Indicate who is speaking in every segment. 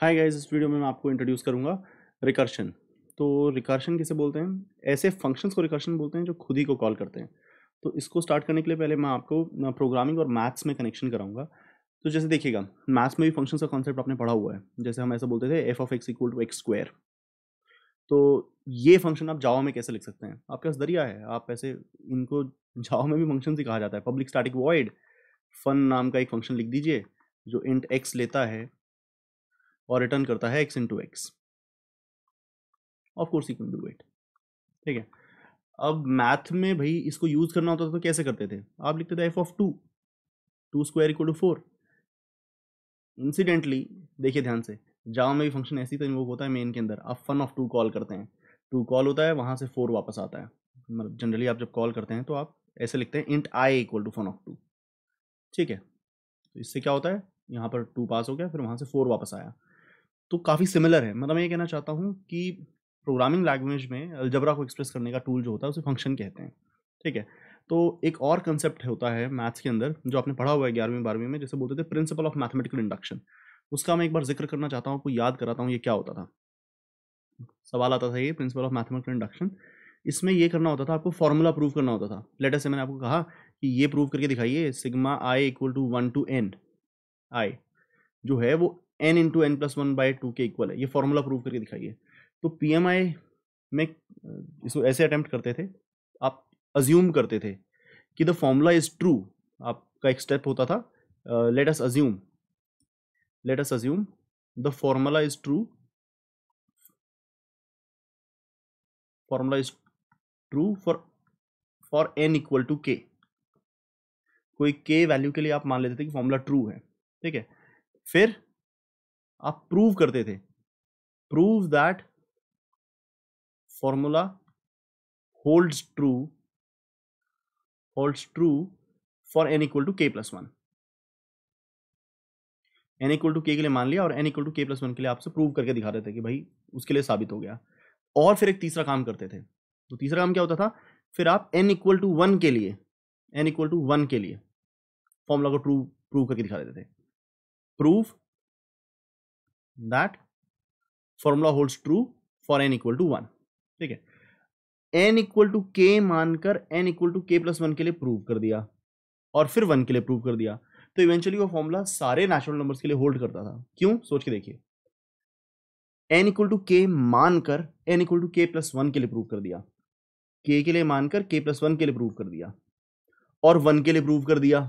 Speaker 1: hi guys इस video में मैं आपको इंट्रोड्यूस करूँगा रिकर्शन तो रिकर्शन किसे बोलते हैं ऐसे फंक्शंस को रिकर्शन बोलते हैं जो खुद ही को कॉल करते हैं तो इसको स्टार्ट करने के लिए पहले मैं आपको प्रोग्रामिंग और मैथ्स में कनेक्शन कराऊंगा तो जैसे देखिएगा मैथ्स में भी फंक्शन का कॉन्सेप्ट आपने पढ़ा हुआ है जैसे हम ऐसा बोलते थे f of x equal to x square तो ये फंक्शन आप जाओ में कैसे लिख सकते हैं आपके पास दरिया है आप ऐसे इनको जाओ में भी फंक्शन ही कहा जाता है पब्लिक स्टार्टिक वॉइड फन नाम का एक फंक्शन लिख दीजिए जो इंट एक्स लेता है और रिटर्न करता है x into x of course you can do it ठीक है अब मैथ में भाई इसको यूज़ करना होता था तो कैसे करते थे आप लिखते थे f of two two square equal to four incidentally देखिए ध्यान से जावा में भी फंक्शन ऐसी तो इन्वोक होता है मेन के अंदर आप फन ऑफ टू कॉल करते हैं टू कॉल होता है वहाँ से फोर वापस आता है मतलब जनरली आप जब कॉल करते हैं तो आप ऐसे लिखते हैं int i equal to fun of two ठीक है तो इससे क्या होता है यहाँ पर टू पास हो गया फिर वहाँ से फोर वापस आया तो काफ़ी सिमिलर है मतलब मैं ये कहना चाहता हूँ कि प्रोग्रामिंग लैंग्वेज में अलजबरा को एक्सप्रेस करने का टूल जो होता है उसे फंक्शन कहते हैं ठीक है तो एक और कंसेप्ट होता है मैथ्स के अंदर जो आपने पढ़ा हुआ है ग्यारहवीं बारहवीं में जैसे बोलते थे प्रिंसिपल ऑफ मैथमेटिकल इंडक्शन उसका मैं एक बार जिक्र करना चाहता हूँ आपको याद कराता हूँ ये क्या होता था सवाल आता था ये प्रिंसिपल ऑफ मैथमेटिकल इंडक्शन इसमें ये करना होता था आपको फॉर्मूला प्रूव करना होता था लेटर से मैंने आपको कहा कि ये प्रूव करके दिखाइए sigma i equal to one to n i जो है वो n into n plus one by two के इक्वल है ये फॉर्मूला प्रूव करके दिखाइए तो पी में इसको ऐसे अटैम्प्ट करते थे आप अज्यूम करते थे कि द फॉर्मूला इज ट्रू आपका एक स्टेप होता था let us
Speaker 2: assume let us assume the formula is true formula is true for
Speaker 1: for n equal to k कोई के वैल्यू के लिए आप मान लेते थे कि फॉर्मूला ट्रू है
Speaker 2: ठीक है फिर आप प्रूव करते थे prove that formula holds true holds true for n equal to k plus one
Speaker 1: n equal to k के लिए मान लिया और n equal to k plus one के लिए आपसे प्रूव करके दिखा रहे थे कि भाई उसके लिए साबित हो गया और फिर एक तीसरा काम करते थे तो तीसरा काम क्या होता था फिर आप एन इक्वल टू वन के लिए एन इक्वल टू वन के लिए फॉर्मूला को ट्रू प्रूव करके दिखा देते थे proof that formula holds true for n equal to one ठीक है एन इक्वल टू के मानकर n equal to k plus one के लिए प्रूव कर दिया और फिर वन के लिए प्रूव कर दिया तो इवेंचुअली वो फॉर्मूला सारे नेचुरल नंबर्स के लिए होल्ड करता था क्यों सोच के देखिए एन इक्वल टू के मानकर n equal to k plus one के लिए प्रूव कर दिया के के लिए मानकर के प्लस वन के लिए प्रूव कर दिया और वन के लिए प्रूव कर दिया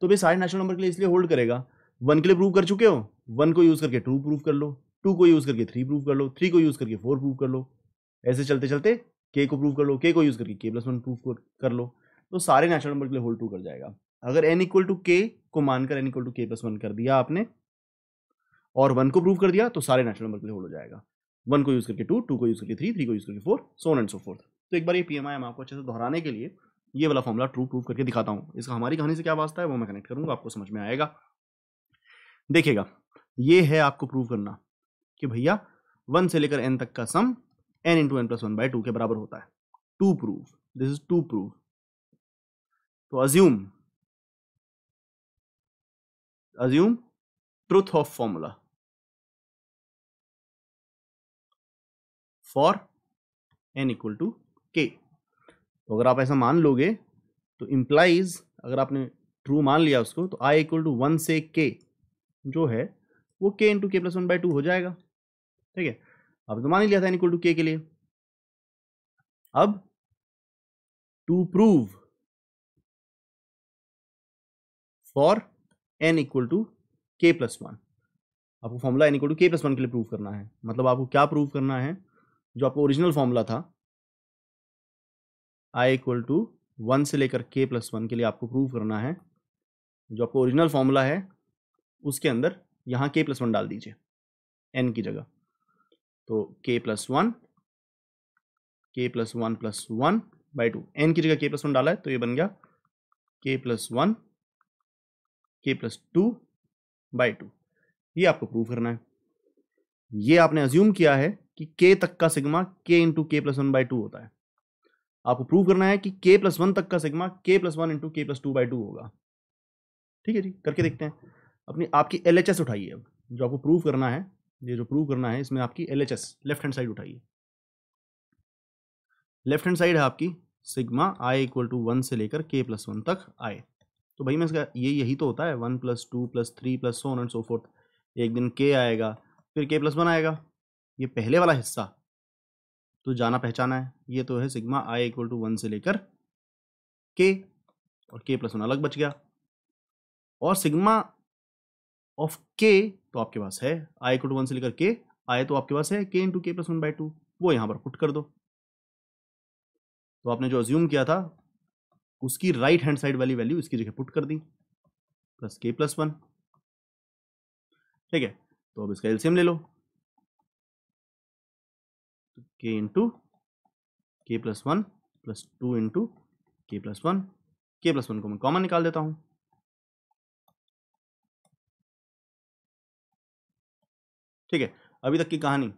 Speaker 1: तो भाई सारे नेचुरल नंबर के लिए इसलिए होल्ड करेगा वन के लिए प्रूव कर चुके हो वन को यूज़ करके टू प्रूव कर लो टू को यूज़ करके थ्री प्रूव कर लो थ्री को यूज़ करके फोर प्रूव कर लो ऐसे चलते चलते के को प्रूव कर लो के को यूज़ करके के प्लस वन प्रूव कर लो तो सारे नेचुरल नंबर के लिए होल्ड टू कर जाएगा अगर एन इक्वल टू के को मानकर n equal to k plus one कर दिया आपने और वन को प्रूव कर दिया तो सारे नेचुरल नंबर के लिए होल्ड हो जाएगा वन को यूज़ करके टू टू को यूज़ करके थ्री थ्री को यूज़ करके four so on and so forth तो एक बार ये पी एम आई एम आपको अच्छे से दोहराने के लिए ये वाला फॉर्मूला ट्रू प्रूव करके दिखाता हूँ इसका हमारी कहानी से क्या वास्ता है वो मैं कनेक्ट करूँगा आपको समझ में आएगा देखेगा ये है आपको प्रूव करना कि भैया वन से लेकर एन तक का sum n into n plus one by two के बराबर होता है
Speaker 2: to prove this is to prove तो assume assume truth of formula for n equal to k तो
Speaker 1: अगर आप ऐसा मान लोगे तो इंप्लाइज अगर आपने ट्रू मान लिया उसको तो आई इक्वल टू वन से के जो है वो के into k plus one by two हो जाएगा ठीक है
Speaker 2: अब तो मान ही लिया था इक्वल टू के के लिए अब to prove for
Speaker 1: n equal to k plus one आपको formula n equal to k plus one के लिए प्रूव करना है मतलब आपको क्या प्रूव करना है जो आपका ओरिजिनल फॉर्मूला था आई इक्वल टू वन से लेकर के प्लस वन के लिए आपको प्रूव करना है जो आपका ओरिजिनल फॉर्मूला है उसके अंदर यहाँ के प्लस वन डाल दीजिए एन की जगह तो k plus one k plus one plus one by two n की जगह के प्लस वन डाला है तो ये बन गया k plus one k plus two by two ये आपको प्रूव करना है ये आपने अज्यूम किया है कि के तक का सिग्मा के into k plus one by two होता है आपको प्रूव करना है कि के प्लस वन तक का sigma k plus one into k plus two by two होगा ठीक है जी करके देखते हैं अपनी आपकी एल उठाइए अब जो आपको प्रूव करना है ये जो प्रूव करना है इसमें आपकी एल लेफ्ट हैंड साइड उठाइए लेफ्ट हैंड साइड है आपकी sigma i equal to one से लेकर के प्लस वन तक आए तो भाई मैं इसका ये यही तो होता है one plus two plus three plus so and so forth एक दिन के आएगा फिर के प्लस वन आएगा ये पहले वाला हिस्सा तो जाना पहचाना है ये तो है sigma i equal to one से लेकर के और के प्लस वन अलग बच गया और सिग्मा ऑफ के तो आपके पास है आई इक्वल टू वन से लेकर के आए तो आपके पास है के into k plus one by two वो यहां पर पुट कर दो तो आपने जो अज्यूम किया था उसकी राइट हैंड साइड वाली वैल्यू इसकी जगह पुट कर दी प्लस के प्लस
Speaker 2: वन ठीक है तो अब इसका एलसीएम ले लो तो k into k plus one plus two into k plus one k plus one को मैं कॉमन निकाल देता हूं ठीक है अभी तक की कहानी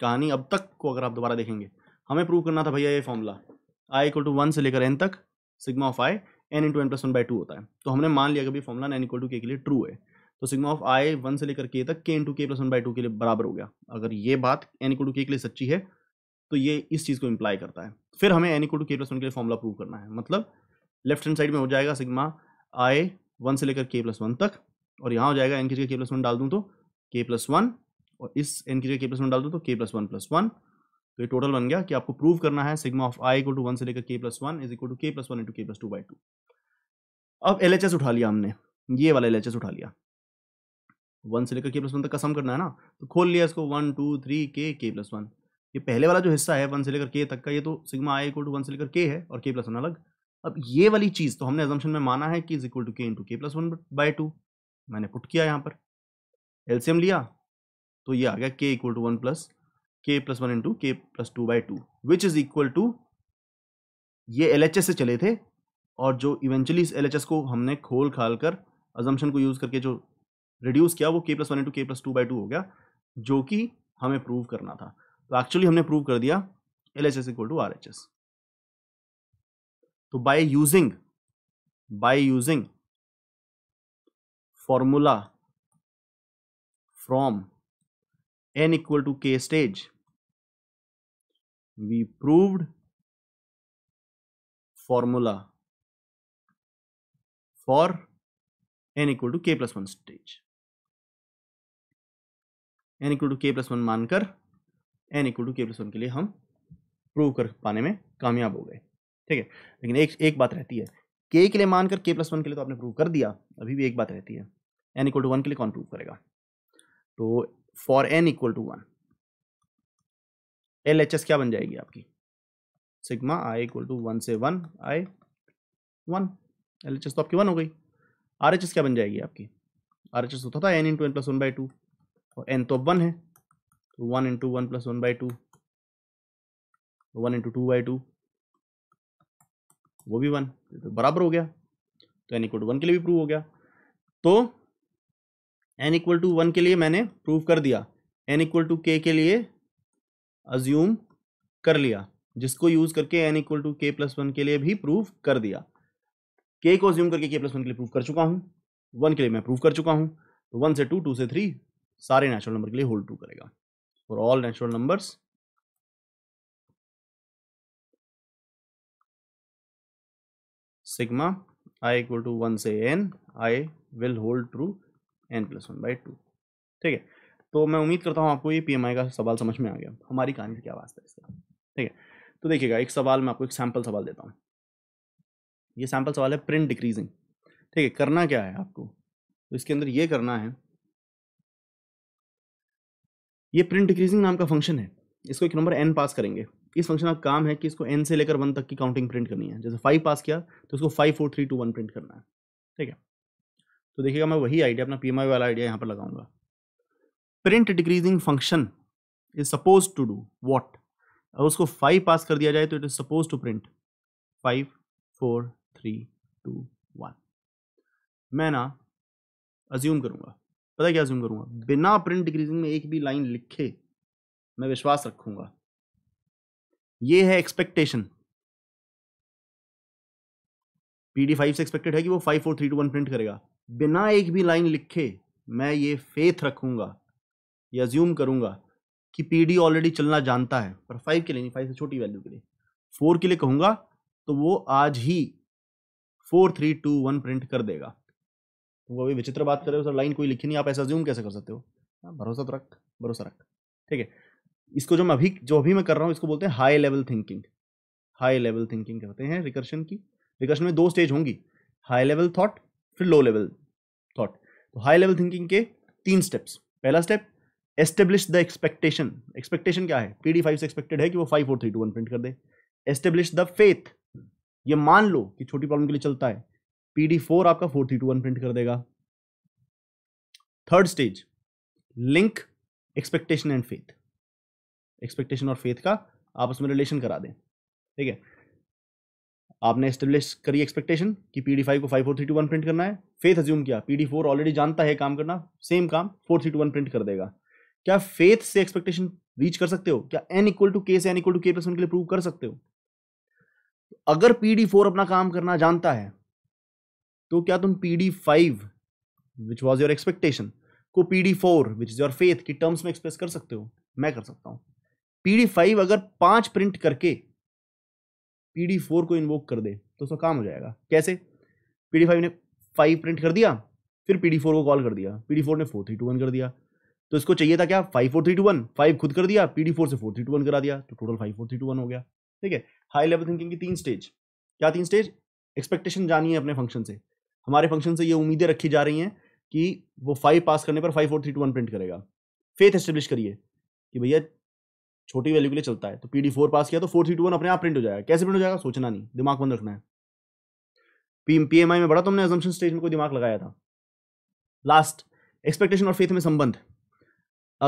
Speaker 1: कहानी अब तक को अगर आप दोबारा देखेंगे हमें प्रूव करना था भैया ये formula i equal to one से लेकर एन तक sigma of i n into n plus one by two होता है तो हमने मान लिया कि भाई फॉर्मूला एन इक्वल टू के लिए ट्रू है तो सिग्मा ऑफ आई वन से लेकर के तक के into k plus one by two के लिए बराबर हो गया अगर ये बात एन इक्वल टू के लिए सच्ची है तो ये इस चीज़ को इम्प्लाई करता है फिर हमें n equal to k plus one के लिए फॉर्मूला प्रूव करना है मतलब लेफ्ट हैंड साइड में हो जाएगा सिग्मा आई वन से लेकर के प्लस वन तक और यहाँ हो जाएगा एन के प्लस वन डाल दूँ तो के प्लस वन और इस एन की जगह के प्लस वन डाल दो तो k plus one plus one तो ये टोटल बन गया कि आपको प्रूव करना है sigma of i equal to one से लेकर k plus one is equal to k plus one into k plus two by two अब एल एच एस उठा लिया हमने ये वाला एल एच एस उठा लिया वन से लेकर के प्लस वन तक कसम करना है ना तो खोल लिया इसको वन टू थ्री के के प्लस वन ये पहले वाला जो हिस्सा है वन से लेकर के तक का ये तो sigma i equal to one से लेकर के है और के प्लस वन अलग अब ये वाली चीज़ तो हमने एजम्पन में माना है कि is equal to k into k plus one by two मैंने पुट किया यहाँ पर एल्सियम लिया तो ये आ गया k equal to one plus k plus one into k plus two by two which is equal to ये एल से चले थे और जो इवेंचुअली इस एल को हमने खोल खाल कर अजम्पन को यूज़ करके जो रिड्यूस किया वो k plus one into k plus two by two हो गया जो कि हमें प्रूव करना था तो एक्चुअली हमने प्रूव कर दिया L H S equal to R H S तो by using by using
Speaker 2: formula from n equal to k stage we proved formula for n equal to k plus 1 stage n equal to k plus 1 मानकर
Speaker 1: n equal to k plus one के लिए हम prove कर पाने में कामयाब हो गए ठीक है लेकिन एक एक बात रहती है k के लिए मानकर के प्लस वन के लिए तो आपने प्रूव कर दिया अभी भी एक बात रहती है एन इक्वल टू वन के लिए कौन प्रूव करेगा तो for n equal to one L H S क्या बन जाएगी आपकी sigma i equal to one से one i one L H S तो आपकी वन हो गई आर एच एस क्या बन जाएगी आपकी आर एच एस होता था n into n plus one by two और एन तो अब वन है तो one into one plus one by two one into two by two वो भी वन तो बराबर हो गया तो एन इक्वल टू वन के लिए भी प्रूव हो गया तो एन इक्वल टू वन के लिए मैंने प्रूव कर दिया एन इक्वल टू के के लिए अज्यूम कर लिया जिसको यूज़ करके n equal to k plus one के लिए भी प्रूव कर दिया के को अज्यूम करके के प्लस वन के लिए प्रूव कर चुका हूँ वन के लिए मैं प्रूव कर
Speaker 2: चुका हूँ तो वन से टू टू से थ्री सारे नेचुरल नंबर के लिए होल्ड टू करेगा for all natural numbers sigma i equal to one से n I will hold true
Speaker 1: n plus one by two ठीक है तो मैं उम्मीद करता हूँ आपको ये आई का सवाल समझ में आ गया हमारी कहानी से क्या वास्ता है इसका ठीक है तो देखिएगा एक सवाल मैं आपको एक सैम्पल सवाल देता हूँ ये सैम्पल सवाल है प्रिंट डिक्रीजिंग ठीक है करना क्या है आपको तो इसके अंदर ये करना है ये प्रिंट डिक्रीजिंग नाम का फंक्शन है इसको एक नंबर एन पास करेंगे इस फंक्शन का काम है कि इसको एन से लेकर वन तक की काउंटिंग प्रिंट करनी है जैसे फाइव पास किया तो इसको five four three two one print करना है ठीक है तो देखिएगा मैं वही आइडिया अपना पी वाला आइडिया यहाँ पर लगाऊंगा print decreasing function is suppose to do what अगर उसको फाइव पास कर दिया जाए तो it is suppose to print five four three two one मैं ना अज्यूम करूंगा पता क्या अज्यूम करूंगा बिना प्रिंट डिक्रीजिंग में एक भी लाइन लिखे मैं विश्वास रखूंगा ये है एक्सपेक्टेशन पी डी फाइव से एक्सपेक्टेड है कि वो five four three two one print करेगा बिना एक भी लाइन लिखे मैं ये फेथ रखूंगा ये अज्यूम करूंगा कि पीडी ऑलरेडी चलना जानता है पर फाइव के लिए नहीं फाइव से छोटी वैल्यू के लिए फोर के लिए कहूंगा तो वो आज ही four three two one print कर देगा तो वो अभी विचित्र बात कर रहे हो सर लाइन कोई लिखी नहीं आप ऐसा ज्यूम कैसे कर सकते हो हाँ, भरोसा तो रख भरोसा रख ठीक है इसको जो मैं अभी जो अभी मैं कर रहा हूँ इसको बोलते हैं high level thinking high level thinking कहते हैं रिकर्शन की रिकर्शन में दो स्टेज होंगी हाई लेवल थॉट फिर लो लेवल थॉट तो हाई लेवल थिंकिंग के तीन स्टेप्स पहला step establish the expectation expectation क्या है पी डी फाइव से एक्सपेक्टेड है कि वो five four three two one print कर दे एस्टेब्लिश द फेथ ये मान लो कि छोटी प्रॉब्लम के लिए चलता है पी डी फोर आपका four three two one print कर देगा third stage link expectation and faith expectation और फेथ का आपस में रिलेशन करा दें ठीक है आपने स्टेब्लिश करी एक्सपेक्टेशन कि पी फाइव को five four three two one print करना है फेथ अज्यूम किया पी डी फोर ऑलरेडी जानता है काम करना सेम काम four three two one print कर देगा क्या फेथ से एक्सपेक्टेशन रीच कर सकते हो क्या एन इक्वल टू के से n equal to k plus one के लिए प्रूव कर सकते हो अगर पी डी फोर अपना काम करना जानता है तो क्या तुम P D five which was your expectation को P D four which is your faith की टर्म्स में एक्सप्रेस कर सकते हो मैं कर सकता हूँ पी डी फाइव अगर पांच प्रिंट करके पी डी फोर को इन्वोक कर दे तो उसका काम हो जाएगा कैसे पी डी फाइव ने फाइव प्रिंट कर दिया फिर पी डी फोर को कॉल कर दिया पी डी फोर ने फोर थ्री टू वन कर दिया तो इसको चाहिए था क्या five four three two one five खुद कर दिया पी डी फोर से फोर थ्री टू वन करा दिया तो total five four three two one हो गया ठीक है हाई लेवल थिंकिंग की तीन स्टेज क्या तीन स्टेज एक्सपेक्टेशन जानी है अपने फंक्शन से हमारे फंक्शन से ये उम्मीदें रखी जा रही हैं कि वो फाइव पास करने पर five four three two one print करेगा फेथ एस्टेब्लिश करिए कि भैया छोटी वैल्यू के लिए चलता है तो पी डी फोर पास किया तो फोर थ्री टू वन अपने आप प्रिंट हो जाएगा कैसे प्रिंट हो जाएगा सोचना नहीं दिमाग बंद रखना है पी पी एम आई में बड़ा तुमने एजम्पन स्टेज में कोई दिमाग लगाया था लास्ट एक्सपेक्टेशन और फेथ में संबंध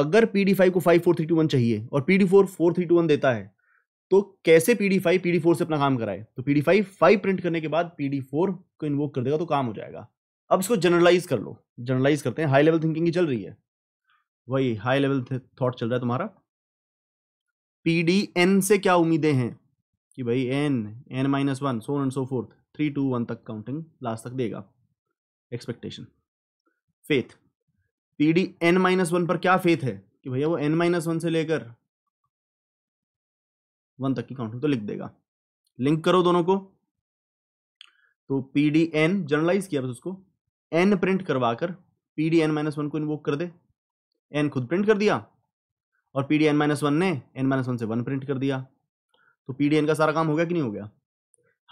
Speaker 1: अगर पी डी फाइव को five four three two one चाहिए और P D four four three two one देता है तो कैसे P D five P D four से अपना काम कराए तो P D five five print करने के बाद पी डी फोर को इन्वोक कर देगा तो काम हो जाएगा अब इसको जनरलाइज कर लो जनरलाइज करते हैं हाई लेवल थिंकिंग की चल रही है वही हाई लेवल थॉट चल रहा है तुम्हारा पी डी एन से क्या उम्मीदें हैं कि भाई n n minus one so and so fourth three two one तक काउंटिंग लास्ट तक देगा expectation faith P D n minus one पर क्या फेथ है कि भैया वो एन माइनस वन से लेकर वन तक की काउंटिंग तो लिख देगा लिंक करो दोनों को तो पी डी एन जर्नलाइज किया बस उसको एन प्रिंट करवाकर P D n minus one को इन्वोक कर दे एन खुद प्रिंट कर दिया और P D n minus one ने एन माइनस वन से वन प्रिंट कर दिया तो पी डी एन का सारा काम हो गया कि नहीं हो गया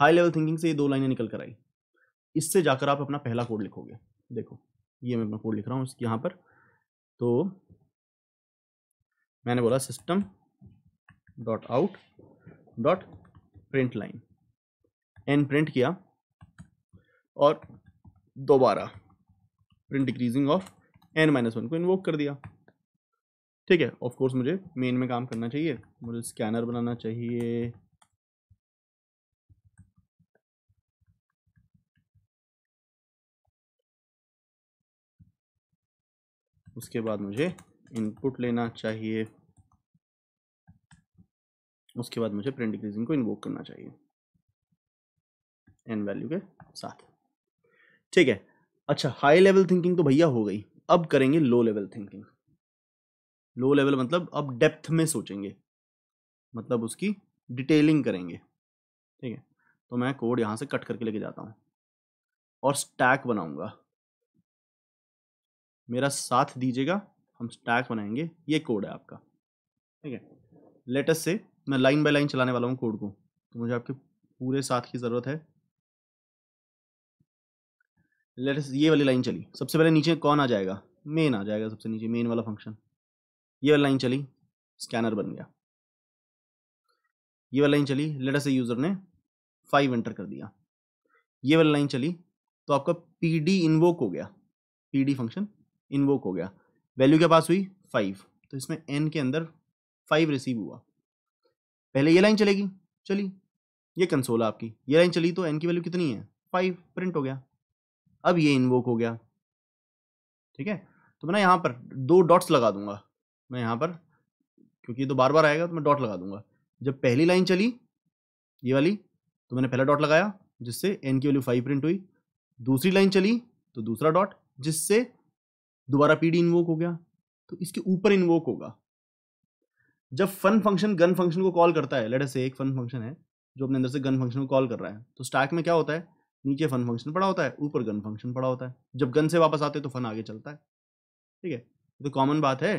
Speaker 1: हाई लेवल थिंकिंग से ये दो लाइनें निकल कर आई इससे जाकर आप अपना पहला कोड लिखोगे देखो ये मैं अपना कोड लिख रहा हूँ यहाँ पर तो मैंने बोला system dot out dot print line n print किया और दोबारा print decreasing of n minus one को इन्वोक कर दिया ठीक है ऑफ कोर्स मुझे मेन में काम करना
Speaker 2: चाहिए मुझे स्कैनर बनाना चाहिए उसके बाद मुझे इनपुट लेना चाहिए उसके बाद मुझे प्रिंट डिक्रीजिंग को इन्वोक करना चाहिए
Speaker 1: एन वैल्यू के साथ ठीक है अच्छा हाई लेवल थिंकिंग तो भैया हो गई अब करेंगे low level thinking low level मतलब अब डेप्थ में सोचेंगे मतलब उसकी डिटेलिंग करेंगे ठीक है तो मैं कोड यहां से कट करके लेके जाता हूं और स्टैक बनाऊंगा मेरा साथ दीजिएगा हम स्टैक बनाएंगे ये कोड है आपका ठीक है लेटेस्ट से मैं लाइन बाय लाइन चलाने वाला हूँ कोड को तो मुझे आपके पूरे साथ की ज़रूरत है लेटेस्ट ये वाली लाइन चली सबसे पहले नीचे कौन आ जाएगा मेन आ जाएगा सबसे नीचे मेन वाला फंक्शन ये लाइन चली स्कैनर बन गया ये वाली लाइन चली लेटर से यूज़र ने फाइव एंटर कर दिया ये वाली लाइन चली तो आपका पी डी इन्वोक हो गया पी डी फंक्शन इन्वोक हो गया वैल्यू क्या पास हुई फाइव तो इसमें एन के अंदर फाइव रिसीव हुआ पहले ये लाइन चलेगी चली ये कंसोल आपकी ये लाइन चली तो एन की वैल्यू कितनी है फाइव प्रिंट हो गया अब ये इन्वोक हो गया ठीक है तो मैं ना यहाँ पर दो डॉट्स लगा दूंगा मैं यहाँ पर क्योंकि ये तो बार बार आएगा तो मैं डॉट लगा दूंगा जब पहली लाइन चली ये वाली तो मैंने पहला डॉट लगाया जिससे एन की वैल्यू फाइव प्रिंट हुई दूसरी लाइन चली तो दूसरा डॉट जिससे दोबारा पी डी इन्वोक हो गया तो इसके ऊपर इन्वोक होगा जब फन फंक्शन गन फंक्शन को कॉल करता है लेट से एक फन फंक्शन है जो अपने अंदर से गन फंक्शन को कॉल कर रहा है तो स्टैक में क्या होता है नीचे फन फंक्शन पड़ा होता है ऊपर गन फंक्शन पड़ा होता है जब गन से वापस आते हैं तो फन आगे चलता है ठीक है तो कॉमन बात है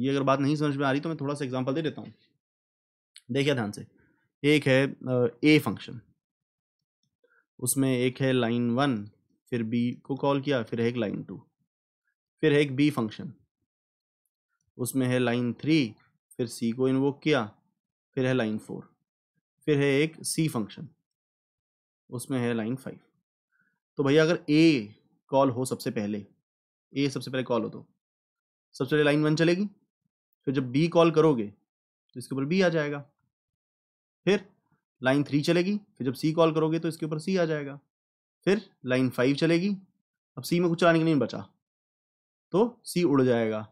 Speaker 1: ये अगर बात नहीं समझ में आ रही तो मैं थोड़ा सा एग्जाम्पल दे देता हूँ देखिए ध्यान से एक है ए फंक्शन उसमें एक है लाइन वन फिर बी को कॉल किया फिर है एक लाइन टू फिर है एक बी फंक्शन उसमें है लाइन थ्री फिर सी को इन्वोक किया फिर है लाइन फोर फिर है एक सी फंक्शन उसमें है लाइन फाइव तो भैया अगर ए कॉल हो सबसे पहले ए सबसे पहले कॉल हो तो सबसे पहले लाइन वन चलेगी फिर जब बी कॉल करोगे तो इसके ऊपर बी आ जाएगा फिर लाइन थ्री चलेगी फिर जब सी कॉल करोगे तो इसके ऊपर सी आ जाएगा फिर लाइन फाइव चलेगी अब सी में कुछ चलाने के लिए नहीं बचा तो सी उड़ जाएगा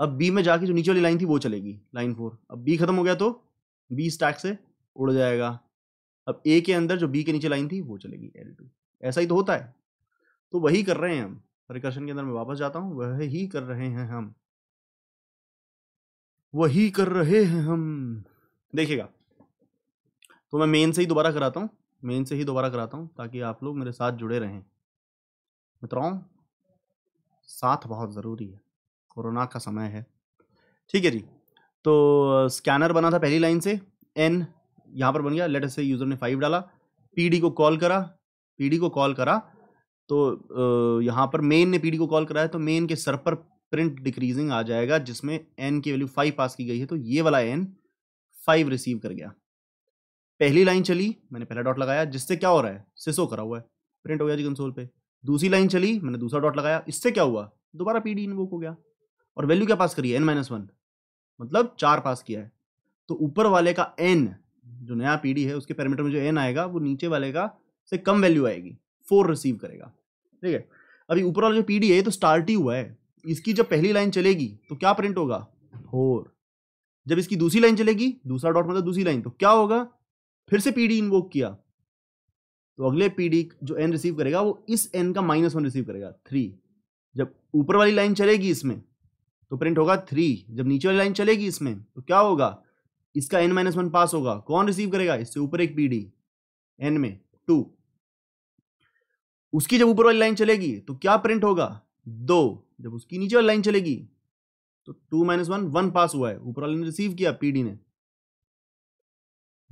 Speaker 1: अब बी में जाके जो नीचे वाली लाइन थी वो चलेगी लाइन फोर अब बी खत्म हो गया तो बी स्टैक से उड़ जाएगा अब ए के अंदर जो बी के नीचे लाइन थी वो चलेगी एल टू ऐसा ही तो होता है तो वही कर रहे हैं हम रिकर्शन के अंदर मैं वापस जाता हूँ वह ही कर रहे हैं हम
Speaker 2: वही कर रहे हैं हम
Speaker 1: देखिएगा तो मैं मेन से ही दोबारा कराता हूँ मेन से ही दोबारा कराता हूँ ताकि आप लोग मेरे साथ जुड़े रहें मित्रों साथ बहुत ज़रूरी है कोरोना का समय है ठीक है जी तो स्कैनर बना था पहली लाइन से एन यहाँ पर बन गया लेटर से यूज़र ने फाइव डाला पीडी को कॉल करा पीडी को कॉल करा तो यहाँ पर मेन ने पीडी को कॉल कराया तो मेन के सर पर प्रिंट डिक्रीजिंग आ जाएगा जिसमें एन की वैल्यू फाइव पास की गई है तो ये वाला एन फाइव रिसीव कर गया पहली लाइन चली मैंने पहला डॉट लगाया जिससे क्या हो रहा है सिसो करा हुआ है प्रिंट हो गया जी कंसोल पे दूसरी लाइन चली मैंने दूसरा डॉट लगाया इससे क्या हुआ दोबारा पी डी हो गया और वैल्यू क्या पास करी है एन माइनस वन मतलब चार पास किया है तो ऊपर वाले का एन जो नया पी है उसके पैरामीटर में जो एन आएगा वो नीचे वाले का से कम वैल्यू आएगी फोर रिसीव करेगा ठीक है अभी ऊपर वाला जो पीडी है तो स्टार्ट ही हुआ है इसकी जब पहली लाइन चलेगी तो क्या प्रिंट होगा फोर जब इसकी दूसरी लाइन चलेगी दूसरा डॉट मतलब दूसरी लाइन तो क्या होगा फिर से पीडी इन्वोक किया तो अगले पीडी जो एन रिसीव करेगा वो इस एन का माइनस वन रिसीव करेगा थ्री जब ऊपर वाली लाइन चलेगी इसमें तो प्रिंट होगा थ्री जब नीचे वाली लाइन चलेगी इसमें तो क्या होगा इसका एन माइनस वन पास होगा कौन रिसीव करेगा इससे ऊपर एक पीडी एन में टू उसकी जब ऊपर वाली लाइन चलेगी तो क्या प्रिंट होगा दो जब उसकी नीचे वाली लाइन चलेगी तो two minus one one pass हुआ है ऊपर वाले ने रिसीव किया पीडी ने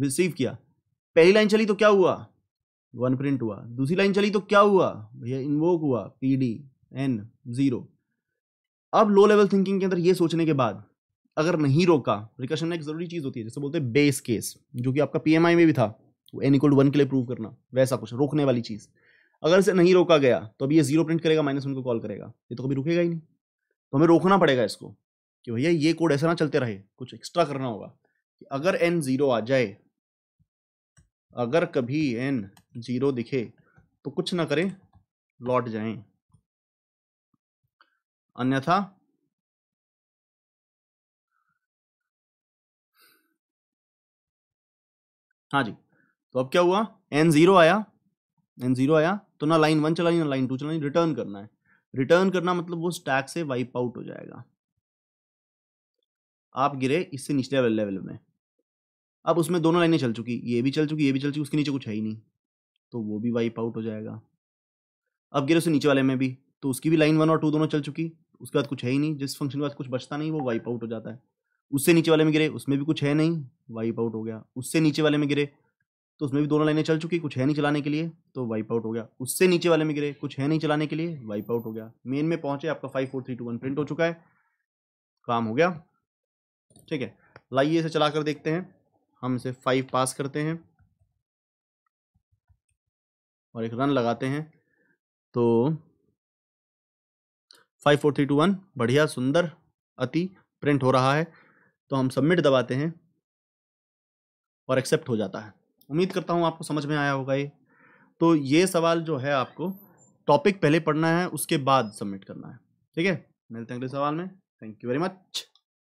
Speaker 1: रिसीव किया पहली लाइन चली तो क्या हुआ वन प्रिंट हुआ दूसरी लाइन चली तो क्या हुआ भैया इन्वोक हुआ पी डी एन जीरो अब लो लेवल थिंकिंग के अंदर ये सोचने के बाद अगर नहीं रोका रिकर्शन में एक जरूरी चीज होती है जैसे बोलते हैं बेस केस जो कि आपका पीएमआई में भी था वो एन इक्वल वन के लिए प्रूव करना वैसा कुछ रोकने वाली चीज़ अगर इसे नहीं रोका गया तो अभी ये जीरो प्रिंट करेगा माइनस वन को कॉल करेगा ये तो कभी रुकेगा ही नहीं तो हमें रोकना पड़ेगा इसको कि भैया ये कोड ऐसा ना चलते रहे कुछ एक्स्ट्रा करना होगा कि अगर एन जीरो आ जाए अगर कभी एन जीरो दिखे तो कुछ ना करें लौट जाएं
Speaker 2: अन्यथा हाँ जी तो अब क्या हुआ एन जीरो आया एन जीरो आया तो ना लाइन वन चलानी ना लाइन टू चलानी
Speaker 1: रिटर्न करना है रिटर्न करना मतलब वो स्टैक से वाइप आउट हो जाएगा आप गिरे इससे निचले लेवल, लेवल में अब उसमें दोनों लाइनें चल चुकी ये भी चल चुकी ये भी चल चुकी उसके नीचे कुछ है ही नहीं तो वो भी वाइप आउट हो जाएगा अब गिरे उससे नीचे वाले में भी तो उसकी भी लाइन वन और टू दोनों चल चुकी उसके बाद कुछ है ही नहीं जिस फंक्शन के बाद कुछ बचता नहीं वो वाइप आउट हो जाता है उससे नीचे वाले में गिरे उसमें भी कुछ है नहीं वाइप आउट हो गया उससे नीचे वाले में गिरे तो उसमें भी दोनों लाइनें चल चुकी कुछ है नहीं चलाने के लिए तो वाइप आउट हो गया उससे नीचे वाले में गिरे कुछ है नहीं चलाने के लिए वाइप आउट हो गया मेन में पहुंचे आपका five four three two one print हो चुका है काम हो गया ठीक है लाइए इसे चला कर देखते हैं हम इसे फाइव पास करते हैं और एक रन लगाते हैं तो five four three two one बढ़िया सुंदर अति प्रिंट हो रहा है तो हम सबमिट दबाते हैं और एक्सेप्ट हो जाता है उम्मीद करता हूँ आपको समझ में आया होगा ये तो ये सवाल जो है आपको टॉपिक पहले पढ़ना है उसके बाद सबमिट करना है ठीक है मिलते हैं अगले सवाल में थैंक यू वेरी मच